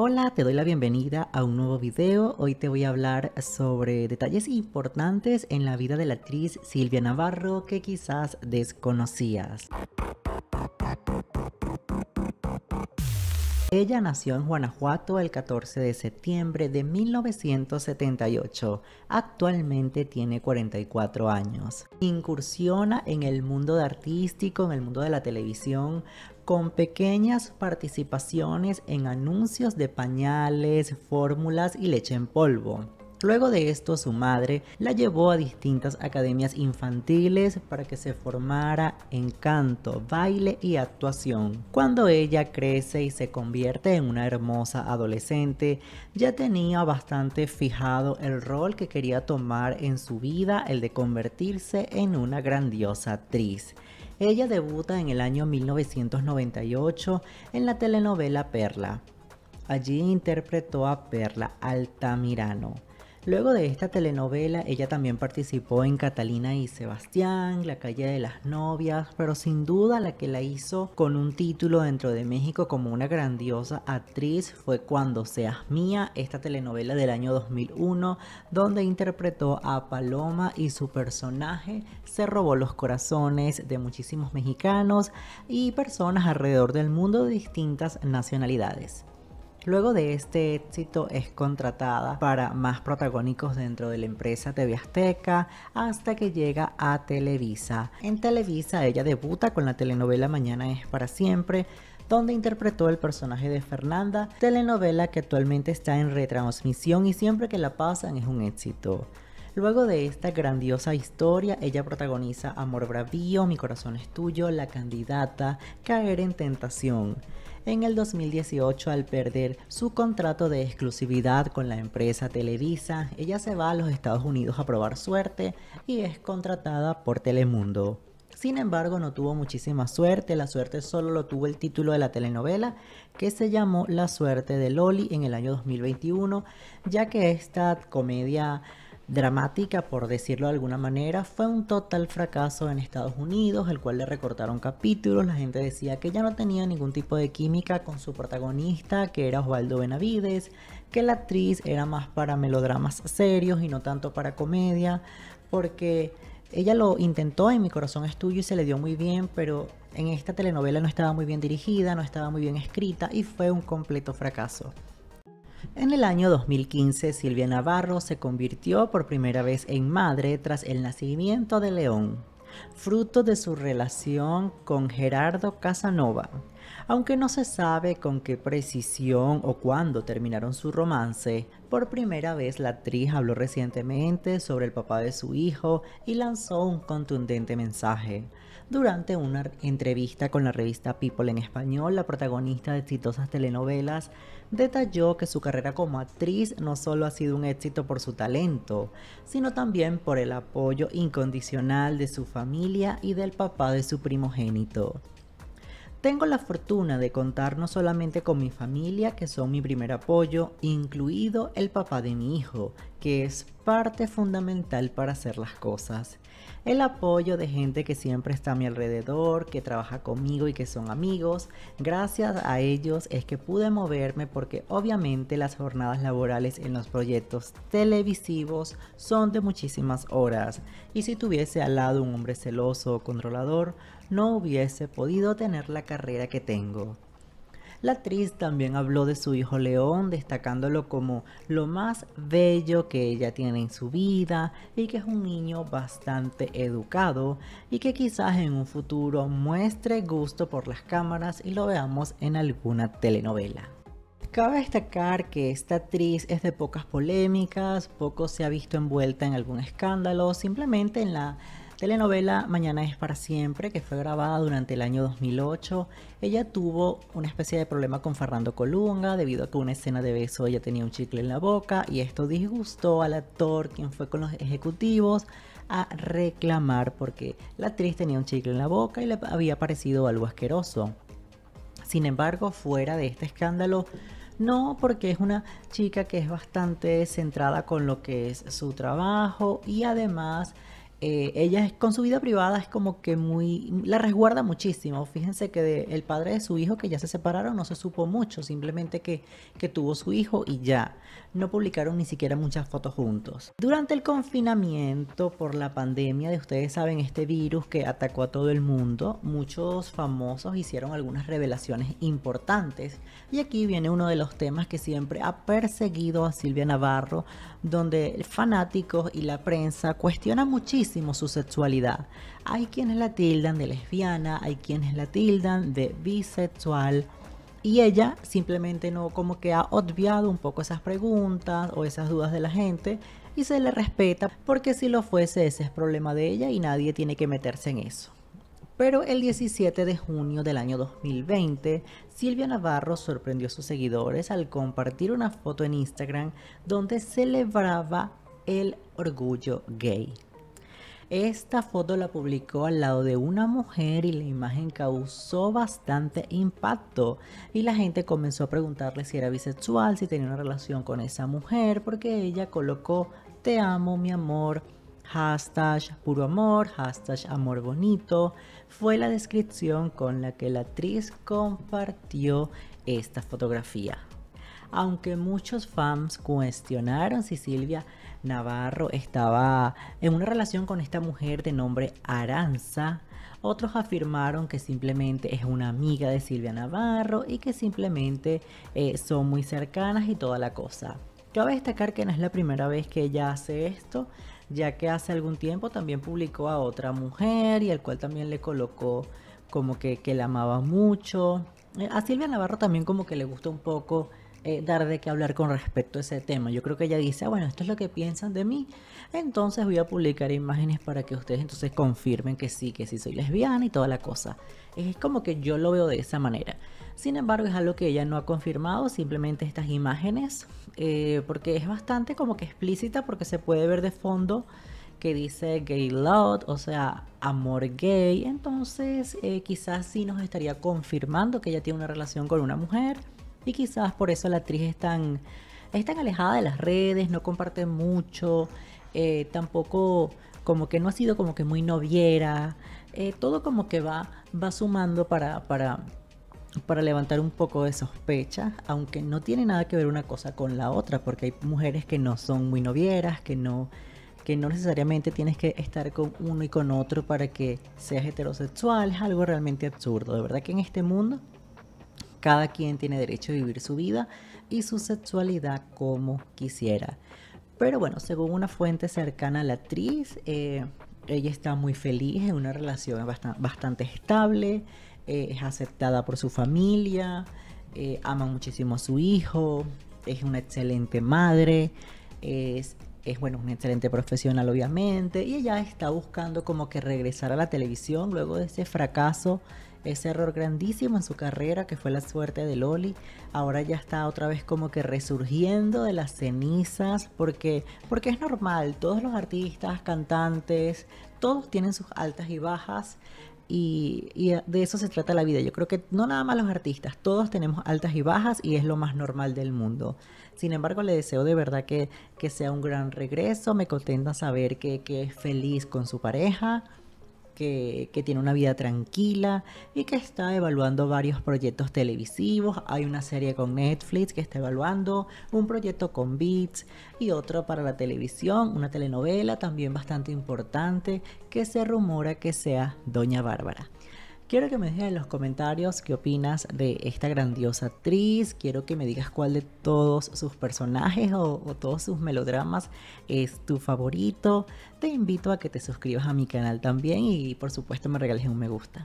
Hola, te doy la bienvenida a un nuevo video. Hoy te voy a hablar sobre detalles importantes en la vida de la actriz Silvia Navarro que quizás desconocías. Ella nació en Guanajuato el 14 de septiembre de 1978. Actualmente tiene 44 años. Incursiona en el mundo artístico, en el mundo de la televisión, con pequeñas participaciones en anuncios de pañales, fórmulas y leche en polvo. Luego de esto, su madre la llevó a distintas academias infantiles para que se formara en canto, baile y actuación. Cuando ella crece y se convierte en una hermosa adolescente, ya tenía bastante fijado el rol que quería tomar en su vida, el de convertirse en una grandiosa actriz. Ella debuta en el año 1998 en la telenovela Perla. Allí interpretó a Perla Altamirano Luego de esta telenovela, ella también participó en Catalina y Sebastián, La calle de las novias, pero sin duda la que la hizo con un título dentro de México como una grandiosa actriz fue Cuando seas mía, esta telenovela del año 2001, donde interpretó a Paloma y su personaje se robó los corazones de muchísimos mexicanos y personas alrededor del mundo de distintas nacionalidades. Luego de este éxito es contratada para más protagónicos dentro de la empresa TV Azteca hasta que llega a Televisa. En Televisa ella debuta con la telenovela Mañana es para siempre donde interpretó el personaje de Fernanda, telenovela que actualmente está en retransmisión y siempre que la pasan es un éxito. Luego de esta grandiosa historia, ella protagoniza Amor Bravío, Mi Corazón es Tuyo, La Candidata, Caer en Tentación en el 2018 al perder su contrato de exclusividad con la empresa Televisa. Ella se va a los Estados Unidos a probar suerte y es contratada por Telemundo. Sin embargo, no tuvo muchísima suerte, la suerte solo lo tuvo el título de la telenovela que se llamó La suerte de Loli en el año 2021, ya que esta comedia dramática, por decirlo de alguna manera, fue un total fracaso en Estados Unidos, el cual le recortaron capítulos, la gente decía que ya no tenía ningún tipo de química con su protagonista, que era Osvaldo Benavides, que la actriz era más para melodramas serios y no tanto para comedia, porque ella lo intentó en Mi corazón es tuyo y se le dio muy bien, pero en esta telenovela no estaba muy bien dirigida, no estaba muy bien escrita y fue un completo fracaso. En el año 2015, Silvia Navarro se convirtió por primera vez en madre tras el nacimiento de León, fruto de su relación con Gerardo Casanova. Aunque no se sabe con qué precisión o cuándo terminaron su romance, por primera vez la actriz habló recientemente sobre el papá de su hijo y lanzó un contundente mensaje durante una entrevista con la revista People en español, la protagonista de exitosas telenovelas detalló que su carrera como actriz no solo ha sido un éxito por su talento, sino también por el apoyo incondicional de su familia y del papá de su primogénito. Tengo la fortuna de contar no solamente con mi familia, que son mi primer apoyo, incluido el papá de mi hijo, que es parte fundamental para hacer las cosas. El apoyo de gente que siempre está a mi alrededor, que trabaja conmigo y que son amigos. Gracias a ellos es que pude moverme porque obviamente las jornadas laborales en los proyectos televisivos son de muchísimas horas. Y si tuviese al lado un hombre celoso o controlador, no hubiese podido tener la carrera que tengo. La actriz también habló de su hijo León, destacándolo como lo más bello que ella tiene en su vida y que es un niño bastante educado y que quizás en un futuro muestre gusto por las cámaras y lo veamos en alguna telenovela. Cabe destacar que esta actriz es de pocas polémicas, poco se ha visto envuelta en algún escándalo, simplemente en la telenovela Mañana es para siempre, que fue grabada durante el año 2008, ella tuvo una especie de problema con Fernando Colunga debido a que una escena de beso ella tenía un chicle en la boca y esto disgustó al actor quien fue con los ejecutivos a reclamar porque la actriz tenía un chicle en la boca y le había parecido algo asqueroso. Sin embargo, fuera de este escándalo, no, porque es una chica que es bastante centrada con lo que es su trabajo y además eh, ella con su vida privada es como que muy, la resguarda muchísimo. Fíjense que de, el padre de su hijo, que ya se separaron, no se supo mucho, simplemente que, que tuvo su hijo y ya. No publicaron ni siquiera muchas fotos juntos. Durante el confinamiento por la pandemia, de ustedes saben, este virus que atacó a todo el mundo, muchos famosos hicieron algunas revelaciones importantes. Y aquí viene uno de los temas que siempre ha perseguido a Silvia Navarro, donde fanáticos y la prensa cuestionan muchísimo su sexualidad. Hay quienes la tildan de lesbiana, hay quienes la tildan de bisexual. Y ella simplemente no, como que ha obviado un poco esas preguntas o esas dudas de la gente y se le respeta porque si lo fuese ese es problema de ella y nadie tiene que meterse en eso. Pero el 17 de junio del año 2020, Silvia Navarro sorprendió a sus seguidores al compartir una foto en Instagram donde celebraba el orgullo gay. Esta foto la publicó al lado de una mujer y la imagen causó bastante impacto y la gente comenzó a preguntarle si era bisexual, si tenía una relación con esa mujer, porque ella colocó te amo mi amor, hashtag puro amor, hashtag amor bonito, fue la descripción con la que la actriz compartió esta fotografía. Aunque muchos fans cuestionaron si Silvia Navarro estaba en una relación con esta mujer de nombre Aranza. Otros afirmaron que simplemente es una amiga de Silvia Navarro y que simplemente eh, son muy cercanas y toda la cosa. Cabe destacar que no es la primera vez que ella hace esto, ya que hace algún tiempo también publicó a otra mujer y al cual también le colocó como que, que la amaba mucho. Eh, a Silvia Navarro también como que le gusta un poco eh, dar de qué hablar con respecto a ese tema. Yo creo que ella dice, ah, bueno, esto es lo que piensan de mí. Entonces voy a publicar imágenes para que ustedes entonces confirmen que sí, que sí soy lesbiana y toda la cosa. Es como que yo lo veo de esa manera. Sin embargo, es algo que ella no ha confirmado, simplemente estas imágenes, eh, porque es bastante como que explícita, porque se puede ver de fondo que dice gay love o sea, amor gay. Entonces, eh, quizás sí nos estaría confirmando que ella tiene una relación con una mujer y quizás por eso la actriz es tan, es tan alejada de las redes, no comparte mucho, eh, tampoco como que no ha sido como que muy noviera. Eh, todo como que va, va sumando para, para, para levantar un poco de sospecha, aunque no tiene nada que ver una cosa con la otra, porque hay mujeres que no son muy novieras, que no, que no necesariamente tienes que estar con uno y con otro para que seas heterosexual, es algo realmente absurdo, de verdad que en este mundo cada quien tiene derecho a vivir su vida y su sexualidad como quisiera. Pero bueno, según una fuente cercana a la actriz, eh, ella está muy feliz en una relación bastante, estable, eh, es aceptada por su familia, eh, ama muchísimo a su hijo, es una excelente madre, es, es bueno, una excelente profesional obviamente, y ella está buscando como que regresar a la televisión luego de ese fracaso ese error grandísimo en su carrera que fue la suerte de Loli, ahora ya está otra vez como que resurgiendo de las cenizas porque porque es normal, todos los artistas, cantantes, todos tienen sus altas y bajas. Y, de eso se trata la vida. Yo creo que no nada más los artistas, todos tenemos altas y bajas y es lo más normal del mundo. Sin embargo, le deseo de verdad que, que sea un gran regreso. Me contenta saber que es feliz con su pareja que, tiene una vida tranquila y que está evaluando varios proyectos televisivos. Hay una serie con Netflix que está evaluando, un proyecto con Beats y otro para la televisión, una telenovela también bastante importante que se rumora que sea Doña Bárbara. Quiero que me dejes en los comentarios qué opinas de esta grandiosa actriz. Quiero que me digas cuál de todos sus personajes o, o todos sus melodramas es tu favorito. Te invito a que te suscribas a mi canal también y por supuesto me regales un me gusta.